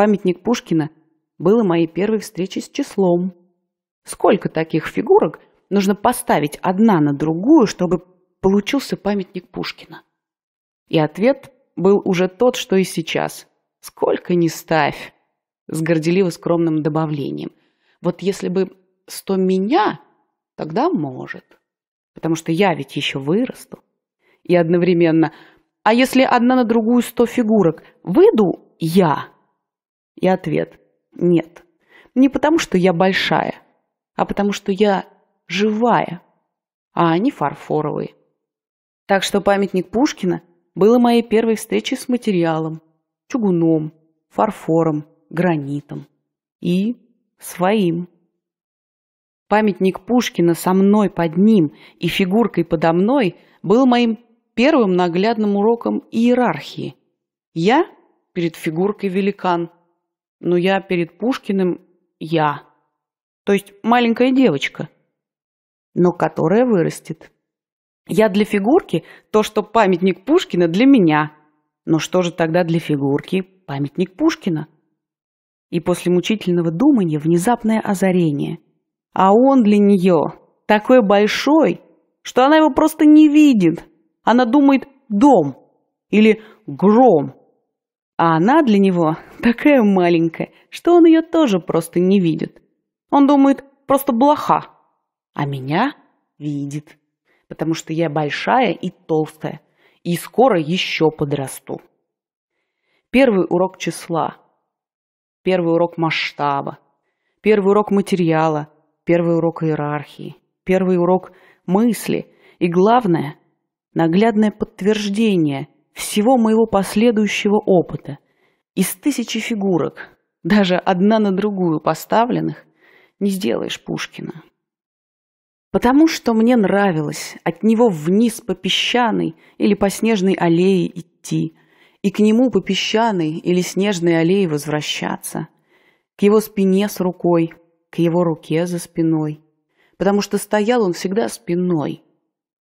Памятник Пушкина было моей первой встречей с числом. Сколько таких фигурок нужно поставить одна на другую, чтобы получился памятник Пушкина? И ответ был уже тот, что и сейчас. Сколько не ставь, с горделиво скромным добавлением. Вот если бы сто меня, тогда может. Потому что я ведь еще вырасту. И одновременно, а если одна на другую сто фигурок, выйду я, и ответ – нет. Не потому, что я большая, а потому, что я живая, а они фарфоровые. Так что памятник Пушкина было моей первой встречей с материалом, чугуном, фарфором, гранитом и своим. Памятник Пушкина со мной под ним и фигуркой подо мной был моим первым наглядным уроком иерархии. Я перед фигуркой великан – но я перед Пушкиным я, то есть маленькая девочка, но которая вырастет. Я для фигурки то, что памятник Пушкина для меня. Но что же тогда для фигурки памятник Пушкина? И после мучительного думания внезапное озарение. А он для нее такой большой, что она его просто не видит. Она думает «дом» или «гром». А она для него такая маленькая, что он ее тоже просто не видит. Он думает, просто блоха. А меня видит, потому что я большая и толстая, и скоро еще подрасту. Первый урок числа, первый урок масштаба, первый урок материала, первый урок иерархии, первый урок мысли и, главное, наглядное подтверждение всего моего последующего опыта – из тысячи фигурок, даже одна на другую поставленных, не сделаешь Пушкина. Потому что мне нравилось от него вниз по песчаной или по снежной аллее идти, и к нему по песчаной или снежной аллее возвращаться, к его спине с рукой, к его руке за спиной, потому что стоял он всегда спиной,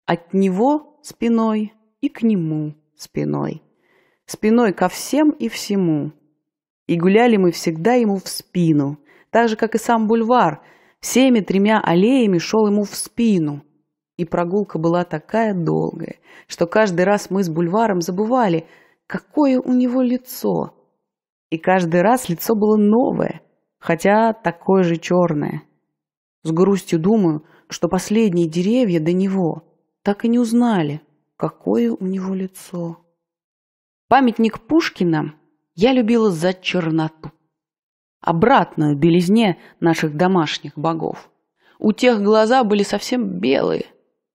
от него спиной и к нему спиной спиной ко всем и всему. И гуляли мы всегда ему в спину, так же, как и сам бульвар, всеми тремя аллеями шел ему в спину. И прогулка была такая долгая, что каждый раз мы с бульваром забывали, какое у него лицо. И каждый раз лицо было новое, хотя такое же черное. С грустью думаю, что последние деревья до него так и не узнали, какое у него лицо. Памятник Пушкина я любила за черноту. Обратную белизне наших домашних богов. У тех глаза были совсем белые,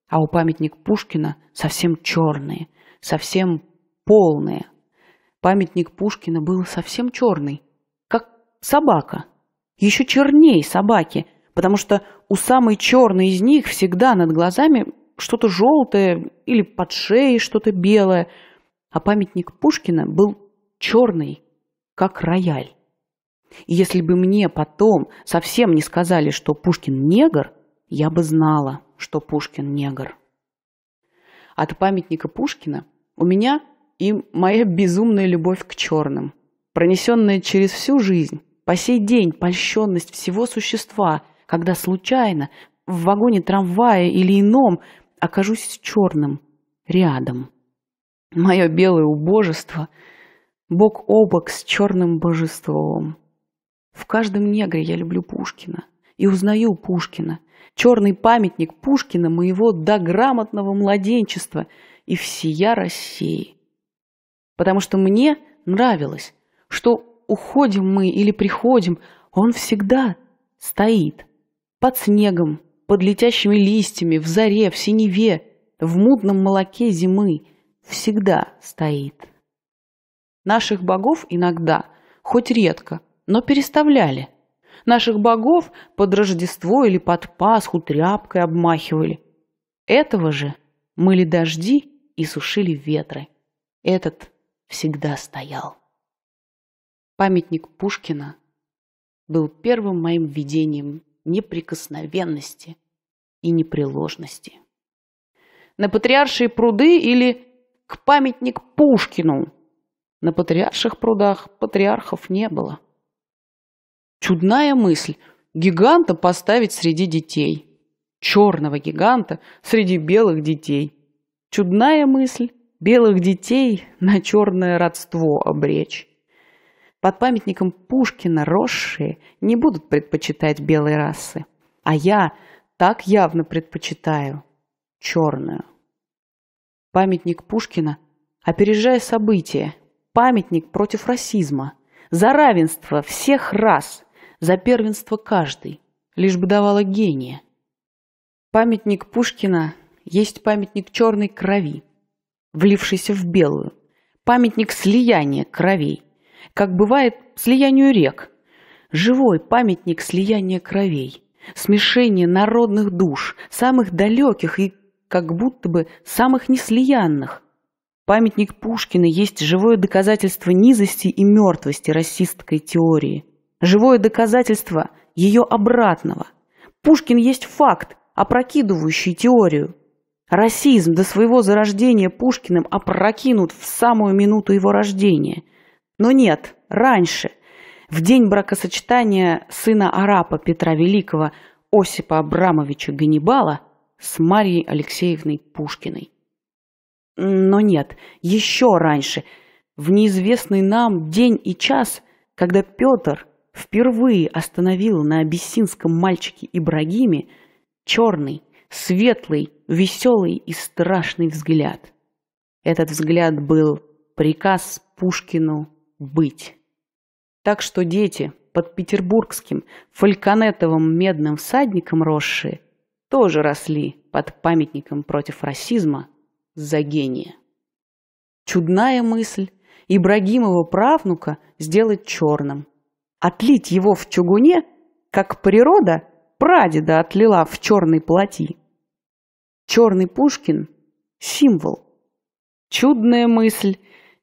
а у памятник Пушкина совсем черные, совсем полные. Памятник Пушкина был совсем черный, как собака. Еще черней собаки, потому что у самой черной из них всегда над глазами что-то желтое или под шеей что-то белое – а памятник Пушкина был черный, как рояль. И если бы мне потом совсем не сказали, что Пушкин негр, я бы знала, что Пушкин негр. От памятника Пушкина у меня и моя безумная любовь к черным, пронесенная через всю жизнь, по сей день польщенность всего существа, когда случайно в вагоне трамвая или ином окажусь с черным рядом. Мое белое убожество бок о бок с черным божеством. В каждом негре я люблю Пушкина и узнаю Пушкина. Черный памятник Пушкина моего дограмотного младенчества и всея России. Потому что мне нравилось, что уходим мы или приходим, он всегда стоит. Под снегом, под летящими листьями, в заре, в синеве, в мутном молоке зимы – всегда стоит. Наших богов иногда, хоть редко, но переставляли. Наших богов под Рождество или под Пасху тряпкой обмахивали. Этого же мыли дожди и сушили ветры. Этот всегда стоял. Памятник Пушкина был первым моим видением неприкосновенности и непреложности. На Патриаршие пруды или к памятник Пушкину. На патриарших прудах патриархов не было. Чудная мысль – гиганта поставить среди детей. Черного гиганта среди белых детей. Чудная мысль – белых детей на черное родство обречь. Под памятником Пушкина росшие не будут предпочитать белой расы. А я так явно предпочитаю черную. Памятник Пушкина, опережая события, памятник против расизма, за равенство всех рас, за первенство каждый, лишь бы давала гения. Памятник Пушкина есть памятник черной крови, влившейся в белую, памятник слияния кровей, как бывает слиянию рек, живой памятник слияния кровей, смешение народных душ, самых далеких и как будто бы самых неслиянных. Памятник Пушкина есть живое доказательство низости и мертвости расистской теории. Живое доказательство ее обратного. Пушкин есть факт, опрокидывающий теорию. Расизм до своего зарождения Пушкиным опрокинут в самую минуту его рождения. Но нет, раньше, в день бракосочетания сына арапа Петра Великого Осипа Абрамовича Ганнибала – с Марьей Алексеевной Пушкиной. Но нет, еще раньше, в неизвестный нам день и час, когда Петр впервые остановил на абиссинском мальчике Ибрагиме черный, светлый, веселый и страшный взгляд. Этот взгляд был приказ Пушкину быть. Так что дети под петербургским фальконетовым медным всадником росшие – тоже росли под памятником против расизма за гения. Чудная мысль Ибрагимова правнука сделать черным, отлить его в чугуне, как природа прадеда отлила в черной плоти. Черный Пушкин – символ. Чудная мысль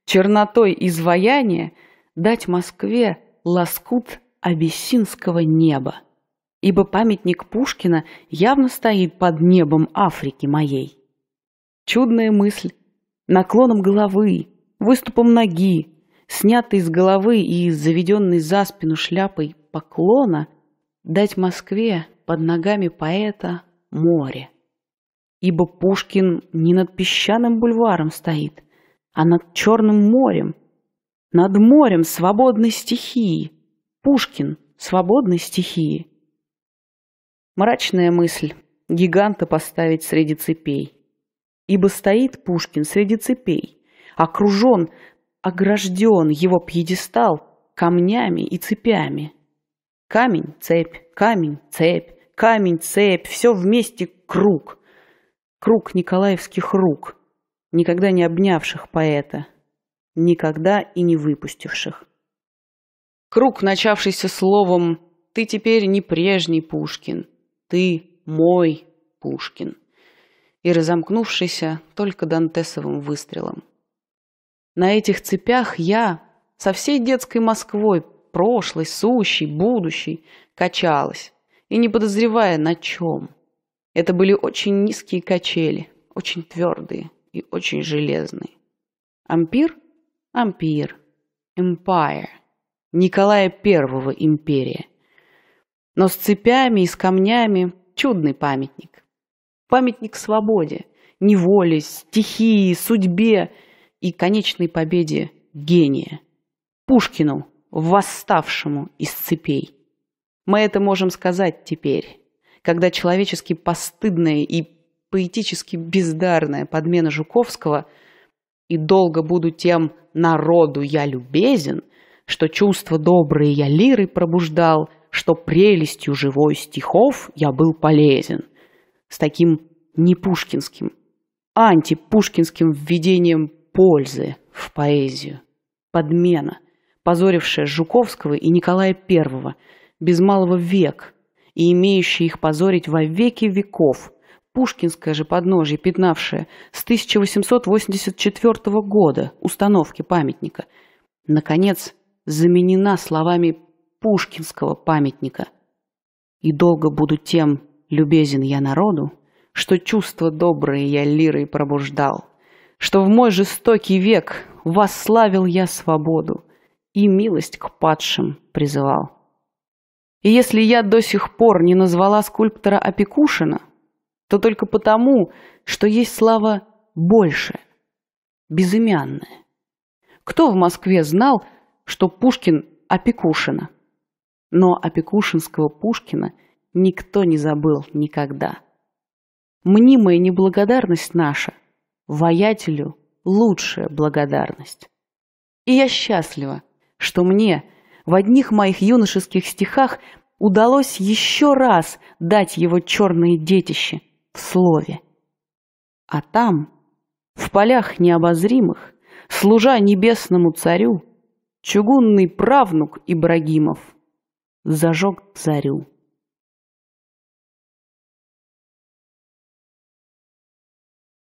чернотой изваяния дать Москве лоскут абиссинского неба ибо памятник Пушкина явно стоит под небом Африки моей. Чудная мысль, наклоном головы, выступом ноги, снятый с головы и заведенной за спину шляпой поклона, дать Москве под ногами поэта море. Ибо Пушкин не над песчаным бульваром стоит, а над Черным морем, над морем свободной стихии. Пушкин свободной стихии. Мрачная мысль – гиганта поставить среди цепей. Ибо стоит Пушкин среди цепей, окружен, огражден его пьедестал камнями и цепями. Камень, цепь, камень, цепь, камень, цепь, все вместе круг. Круг николаевских рук, никогда не обнявших поэта, никогда и не выпустивших. Круг, начавшийся словом «Ты теперь не прежний Пушкин», ты мой Пушкин. И разомкнувшийся только дантесовым выстрелом. На этих цепях я со всей детской Москвой, прошлой, сущей, будущей, качалась, и не подозревая на чем. Это были очень низкие качели, очень твердые и очень железные. Ампир? Ампир. Эмпайр. Николая Первого империя но с цепями и с камнями чудный памятник. Памятник свободе, неволе, стихии, судьбе и конечной победе гения. Пушкину, восставшему из цепей. Мы это можем сказать теперь, когда человечески постыдная и поэтически бездарная подмена Жуковского «И долго буду тем народу я любезен, что чувство добрые я лиры пробуждал – что прелестью живой стихов я был полезен. С таким не пушкинским, а антипушкинским введением пользы в поэзию. Подмена, позорившая Жуковского и Николая Первого без малого век, и имеющая их позорить во веки веков – пушкинское же подножье, пятнавшее с 1884 года установки памятника, наконец заменена словами пушкинского памятника. И долго буду тем любезен я народу, что чувства добрые я лирой пробуждал, что в мой жестокий век восславил я свободу и милость к падшим призывал. И если я до сих пор не назвала скульптора Опекушина, то только потому, что есть слава больше, безымянная. Кто в Москве знал, что Пушкин Опекушина? Но опекушинского Пушкина никто не забыл никогда. Мнимая неблагодарность наша, воятелю лучшая благодарность. И я счастлива, что мне в одних моих юношеских стихах удалось еще раз дать его черные детище в слове. А там, в полях необозримых, служа небесному царю, чугунный правнук Ибрагимов – зажег зарю.